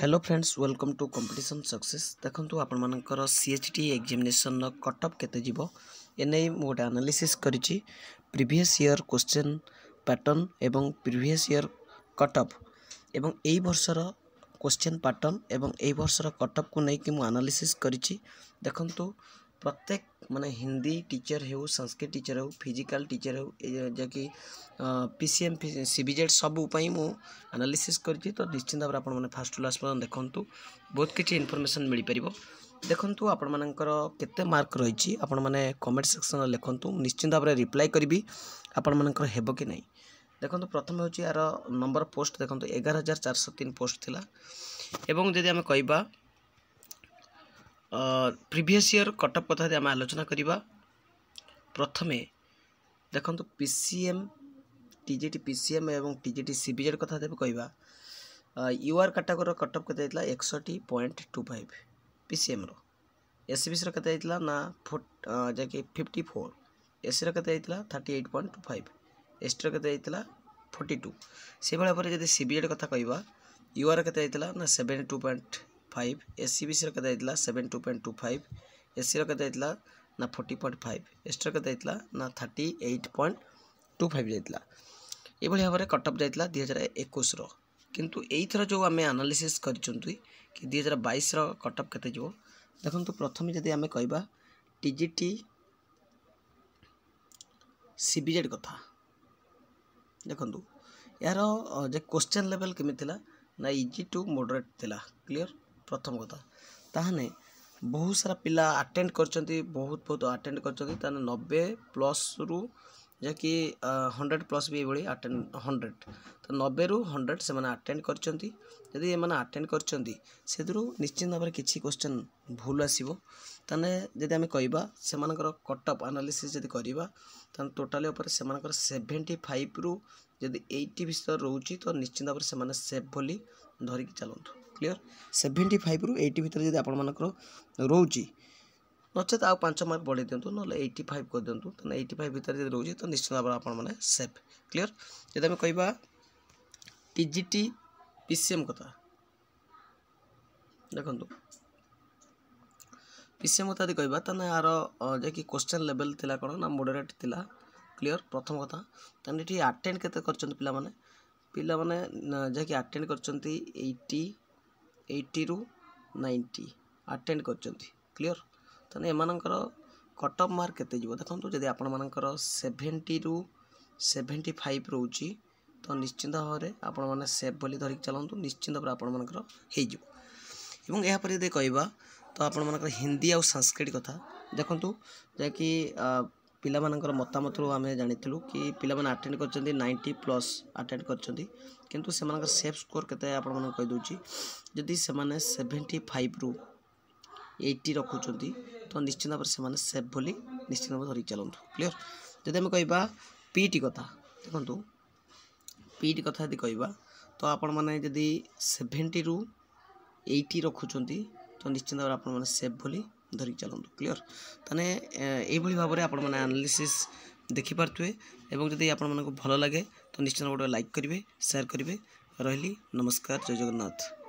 hello friends welcome to competition success দেখুন আপনার সিএচটি examination কটঅফ কেতে যাব এনে মু গোটে আনালিসিস করেছি প্রিভিয়াস ইয়ার কোশ্চেন প্যাটর্ন এবং প্রিভিয়াস ইয়ার কটঅফ এবং এই বর্ষর কোশ্চেন প্যাটর্ন এবং এই বর্ষর কটঅফ কু নেই আনালিসিস করেছি দেখুন ପ୍ରତ୍ୟେକ ମାନେ ହିନ୍ଦୀ ଟିଚର୍ ହେଉ ସଂସ୍କୃତ ଟିଚର୍ ହେଉ ଫିଜିକାଲ୍ ଟିଚର୍ ହେଉ ଯାହାକି P C M C B Z ସବୁ ପାଇଁ ମୁଁ ଆନାଲିସିସ୍ କରିଛି ତ ନିଶ୍ଚିନ୍ତ ଭାବରେ ଆପଣମାନେ ଫାର୍ଷ୍ଟ ଟୁ ଲାଷ୍ଟ ପର୍ଯ୍ୟନ୍ତ ଦେଖନ୍ତୁ ବହୁତ କିଛି ଇନଫର୍ମେସନ୍ ମିଳିପାରିବ ଦେଖନ୍ତୁ ଆପଣମାନଙ୍କର କେତେ ମାର୍କ ରହିଛି ଆପଣମାନେ କମେଣ୍ଟ ସେକ୍ସନ୍ରେ ଲେଖନ୍ତୁ ମୁଁ ନିଶ୍ଚିନ୍ତ ଭାବରେ ରିପ୍ଲାଏ କରିବି ଆପଣମାନଙ୍କର ହେବ କି ନାହିଁ ଦେଖନ୍ତୁ ପ୍ରଥମେ ହେଉଛି ଏହାର ନମ୍ବର ପୋଷ୍ଟ ଦେଖନ୍ତୁ ଏଗାର ହଜାର ଚାରିଶହ ତିନି ପୋଷ୍ଟ ଥିଲା ଏବଂ ଯଦି ଆମେ କହିବା ପ୍ରିଭିୟସ୍ ଇୟର୍ କଟଅଫ୍ କଥା ଯଦି ଆମେ ଆଲୋଚନା କରିବା ପ୍ରଥମେ ଦେଖନ୍ତୁ P C M TGT P C M ଏବଂ ଟିଜିଟି ସି ବି ଜେଡ଼୍ କଥା ଯଦି କହିବା ୟୁ ଆର୍ କାଟାଗୋରୀର କଟଅଫ୍ କେତେ ହେଇଥିଲା ଏକଷଠି point two five P C ଏମ୍ର ଏସ୍ସିବିସିର କେତେ ହେଇଥିଲା ନା ଯାହାକି ଫିଫ୍ଟି ଫୋର୍ ଏସ୍ସିର କେତେ ହେଇଥିଲା thirty eight point two five ଏସ୍ଟିର କେତେ ହେଇଥିଲା ଫୋର୍ଟି ଟୁ ସେଭଳି ଭାବରେ ଯଦି ସି ବି ଜେଡ଼୍ କଥା କହିବା ୟୁଆର୍ କେତେ ହେଇଥିଲା ନା seventy two point five S C B ಸಿರ ಕದಾಯ್ತಲ್ಲ seven two point two five S ಸಿರ ಕದಾಯ್ತಲ್ಲ ನಾ ಫೋರ್ಟಿ ಪಾಯಿಂಟ್ ಫೈವ್ ಎಸ್ಟಿರ ಕದಾಯ್ತಲ್ಲ ನಾ thirty eight point two five ଯାଇଥିଲା ଏଭଳି ଭାବରେ କଟଅଫ୍ ଯାଇଥିଲା ଦୁଇ ହଜାର ଏକୋଇଶର କିନ୍ତୁ ଏଇଥର ଯେଉଁ ଆମେ ଆନାଲିସିସ୍ କରିଛନ୍ତି କି ଦୁଇ ହଜାର ବାଇଶର କଟଅଫ୍ କେତେ ଯିବ ଦେଖନ୍ତୁ ପ୍ରଥମେ ଯଦି ଆମେ କହିବା T G T C B Z କଥା ଦେଖନ୍ତୁ ଏହାର ଯେ କୋଶ୍ଚେନ୍ ଲେଭେଲ୍ କେମିତି ଥିଲା ନା ଇଜି ଟୁ ମଡ଼ରେଟ୍ ଥିଲା କ୍ଲିଅର୍ ପ୍ରଥମ କଥା ତାହେଲେ ବହୁତ ସାରା ପିଲା ଆଟେଣ୍ଡ କରିଛନ୍ତି ବହୁତ ବହୁତ ଆଟେଣ୍ଡ କରିଛନ୍ତି ତାହେଲେ ନବେ ପ୍ଲସ୍ରୁ ଯାହାକି ହଣ୍ଡ୍ରେଡ଼ ପ୍ଲସ୍ ବି ଏଭଳି ଆଟେଣ୍ଡ ହଣ୍ଡ୍ରେଡ଼ ତ ନବେରୁ ହଣ୍ଡ୍ରେଡ଼ ସେମାନେ ଆଟେଣ୍ଡ କରିଛନ୍ତି ଯଦି ଏମାନେ ଆଟେଣ୍ଡ କରିଛନ୍ତି ସେଥିରୁ ନିଶ୍ଚିନ୍ତ ଭାବରେ କିଛି କ୍ୱେଶ୍ଚନ୍ ଭୁଲ ଆସିବ ତାହେଲେ ଯଦି ଆମେ କହିବା ସେମାନଙ୍କର କଟ୍ ଅଫ୍ ଆନାଲିସିସ୍ ଯଦି କରିବା ତାହେଲେ ଟୋଟାଲି ଉପରେ ସେମାନଙ୍କର ସେଭେଣ୍ଟି ଫାଇଭରୁ ଯଦି ଏଇଟି ଭିତରେ ରହୁଛି ତ ନିଶ୍ଚିନ୍ତ ଭାବରେ ସେମାନେ ସେଫ୍ ବୋଲି ଧରିକି ଚାଲନ୍ତୁ କ୍ଲିଅର୍ ସେଭେଣ୍ଟି ଫାଇଭରୁ ଏଇଟି ଭିତରେ ଯଦି ଆପଣମାନଙ୍କର ରହୁଛି ନଚେତ୍ ଆଉ ପାଞ୍ଚ ମାର୍କ ବଢ଼େଇ ଦିଅନ୍ତୁ ନହେଲେ ଏଇଟି ଫାଇଭ୍ କରିଦିଅନ୍ତୁ ତାହେଲେ ଏଇଟି ଫାଇଭ୍ ଭିତରେ ଯଦି ରହୁଛି ତ ନିଶ୍ଚିତ ଭାବରେ ଆପଣମାନେ ସେଫ୍ କ୍ଲିଅର୍ ଯଦି ଆମେ କହିବା T G T P C M କଥା ଦେଖନ୍ତୁ ପି ସି ଏମ୍ କଥା ଯଦି କହିବା ତାହେଲେ ଆର ଯାହାକି କ୍ୱେଶ୍ଚନ୍ ଲେଭେଲ୍ ଥିଲା କ'ଣ ନା ମୋଡ଼ରେଟ୍ ଥିଲା କ୍ଲିଅର୍ ପ୍ରଥମ କଥା ତାହେଲେ ଏଠି ଆଟେଣ୍ଡ କେତେ କରିଛନ୍ତି ପିଲାମାନେ ପିଲାମାନେ ଯାହାକି ଆଟେଣ୍ଡ କରିଛନ୍ତି ଏଇଟି ଏଇଟିରୁ ନାଇଣ୍ଟି ଆଟେଣ୍ଡ କରିଛନ୍ତି କ୍ଲିଅର୍ ତାହେଲେ ଏମାନଙ୍କର କଟ୍ ଅଫ୍ ମାର୍କ କେତେ ଯିବ ଦେଖନ୍ତୁ ଯଦି ଆପଣମାନଙ୍କର ସେଭେଣ୍ଟିରୁ ସେଭେଣ୍ଟି ଫାଇଭ୍ ରହୁଛି ତ ନିଶ୍ଚିନ୍ତ ଭାବରେ ଆପଣମାନେ ସେଭ୍ ବୋଲି ଧରିକି ଚାଲନ୍ତୁ ନିଶ୍ଚିନ୍ତ ଭାବରେ ଆପଣମାନଙ୍କର ହୋଇଯିବ ଏବଂ ଏହାପରେ ଯଦି କହିବା ତ ଆପଣମାନଙ୍କର ହିନ୍ଦୀ ଆଉ ସାଂସ୍କ୍ରିଟ କଥା ଦେଖନ୍ତୁ ଯାହାକି ପିଲାମାନଙ୍କର ମତାମତରୁ ଆମେ ଜାଣିଥିଲୁ କି ପିଲାମାନେ ଆଟେଣ୍ଡ କରିଛନ୍ତି ନାଇଣ୍ଟି ପ୍ଲସ୍ ଆଟେଣ୍ଡ କରିଛନ୍ତି କିନ୍ତୁ ସେମାନଙ୍କର ସେଫ୍ ସ୍କୋର୍ କେତେ ଆପଣମାନଙ୍କୁ କହିଦେଉଛି ଯଦି ସେମାନେ ସେଭେଣ୍ଟି ଫାଇଭ୍ରୁ এইটি ରଖୁଛନ୍ତି ତ ନିଶ୍ଚିତ ଭାବରେ ସେମାନେ ସେଫ୍ ବୋଲି ନିଶ୍ଚିତ ଭାବରେ ଧରିକି ଚାଲନ୍ତୁ କ୍ଲିଅର୍ ଯଦି ଆମେ କହିବା ପିଇଟି କଥା ଦେଖନ୍ତୁ ପିଇଟି କଥା ଯଦି କହିବା ତ ଆପଣମାନେ ଯଦି ସେଭେଣ୍ଟିରୁ ଏଇଟି ରଖୁଛନ୍ତି ତ ନିଶ୍ଚିତ ଭାବରେ ଆପଣମାନେ ସେଫ୍ ବୋଲି ଧରିକି ଚାଲନ୍ତୁ କ୍ଲିଅର୍ ତାହେଲେ ଏଇଭଳି ଭାବରେ ଆପଣମାନେ ଆନାଲିସିସ୍ ଦେଖିପାରୁଥିବେ ଏବଂ ଯଦି ଆପଣମାନଙ୍କୁ ଭଲ ଲାଗେ ତ ନିଶ୍ଚିତ ଗୋଟେ ଲାଇକ୍ କରିବେ ସେୟାର କରିବେ ରହିଲି ନମସ୍କାର ଜୟ ଜଗନ୍ନାଥ